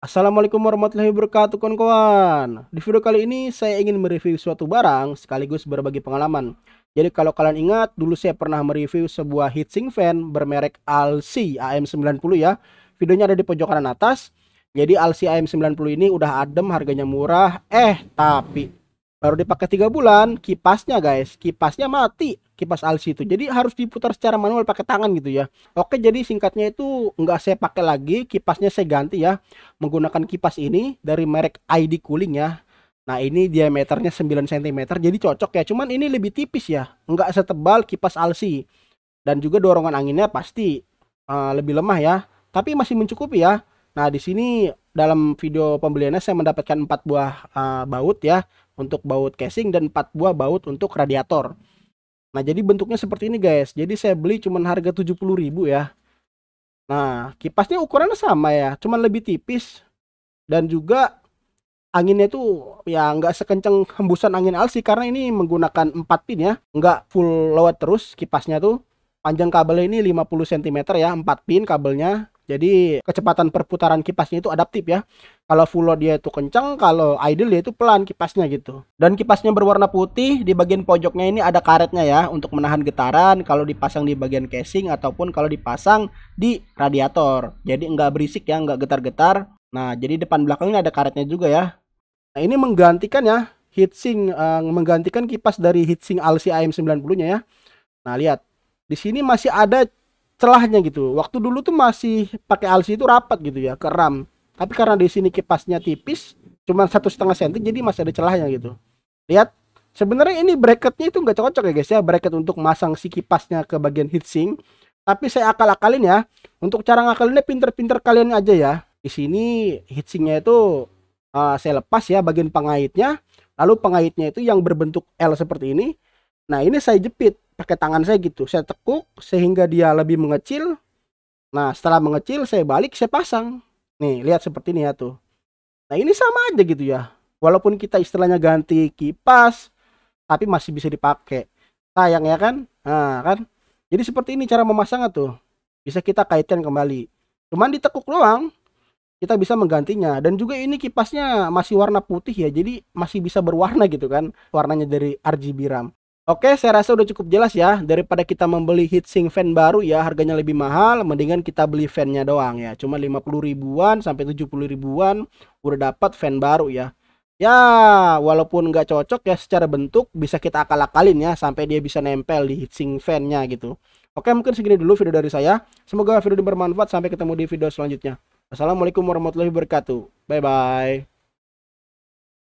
Assalamualaikum warahmatullahi wabarakatuh kawan-kawan Di video kali ini saya ingin mereview suatu barang sekaligus berbagi pengalaman Jadi kalau kalian ingat dulu saya pernah mereview sebuah heatsink fan bermerek ALSI AM90 ya Videonya ada di pojok kanan atas Jadi ALSI AM90 ini udah adem harganya murah Eh tapi baru dipakai tiga bulan kipasnya guys kipasnya mati kipas alsi itu jadi harus diputar secara manual pakai tangan gitu ya oke jadi singkatnya itu nggak saya pakai lagi kipasnya saya ganti ya menggunakan kipas ini dari merek ID Cooling ya nah ini diameternya 9 cm jadi cocok ya cuman ini lebih tipis ya nggak setebal kipas alsi dan juga dorongan anginnya pasti uh, lebih lemah ya tapi masih mencukupi ya nah di sini dalam video pembeliannya saya mendapatkan empat buah uh, baut ya untuk baut casing dan 4 buah baut untuk radiator. Nah, jadi bentuknya seperti ini, guys. Jadi saya beli cuman harga 70.000 ya. Nah, kipasnya ukurannya sama ya, cuman lebih tipis dan juga anginnya itu ya nggak sekencang hembusan angin LC karena ini menggunakan 4 pin ya, nggak full load terus kipasnya tuh. Panjang kabelnya ini 50 cm ya, 4 pin kabelnya. Jadi kecepatan perputaran kipasnya itu adaptif ya. Kalau full load dia itu kencang, kalau idle dia itu pelan kipasnya gitu. Dan kipasnya berwarna putih, di bagian pojoknya ini ada karetnya ya untuk menahan getaran kalau dipasang di bagian casing ataupun kalau dipasang di radiator. Jadi nggak berisik ya, nggak getar-getar. Nah, jadi depan belakangnya ada karetnya juga ya. Nah, ini menggantikan ya heatsink uh, menggantikan kipas dari heatsink LC AM90-nya ya. Nah, lihat. Di sini masih ada celahnya gitu. Waktu dulu tuh masih pakai alsi itu rapat gitu ya, keram. Tapi karena di sini kipasnya tipis, cuma satu setengah senti, jadi masih ada celahnya gitu. Lihat, sebenarnya ini bracketnya itu nggak cocok ya guys ya, bracket untuk masang si kipasnya ke bagian heatsink. Tapi saya akal-akalin ya, untuk cara ngakalinnya pinter-pinter kalian aja ya. Di sini heatsinknya itu uh, saya lepas ya bagian pengaitnya, lalu pengaitnya itu yang berbentuk L seperti ini Nah ini saya jepit pakai tangan saya gitu. Saya tekuk sehingga dia lebih mengecil. Nah setelah mengecil saya balik saya pasang. Nih lihat seperti ini ya tuh. Nah ini sama aja gitu ya. Walaupun kita istilahnya ganti kipas tapi masih bisa dipakai. Sayang ya kan? Nah kan. Jadi seperti ini cara memasangnya tuh. Bisa kita kaitkan kembali. Cuman ditekuk doang kita bisa menggantinya dan juga ini kipasnya masih warna putih ya jadi masih bisa berwarna gitu kan warnanya dari RGB RAM Oke, saya rasa udah cukup jelas ya. Daripada kita membeli heatsink fan baru ya, harganya lebih mahal, mendingan kita beli fannya doang ya. Cuma 50 ribuan sampai 70 ribuan udah dapat fan baru ya. Ya, walaupun nggak cocok ya secara bentuk bisa kita akal-akalin ya sampai dia bisa nempel di heatsink fan-nya gitu. Oke, mungkin segini dulu video dari saya. Semoga video ini bermanfaat. Sampai ketemu di video selanjutnya. Assalamualaikum warahmatullahi wabarakatuh. Bye-bye.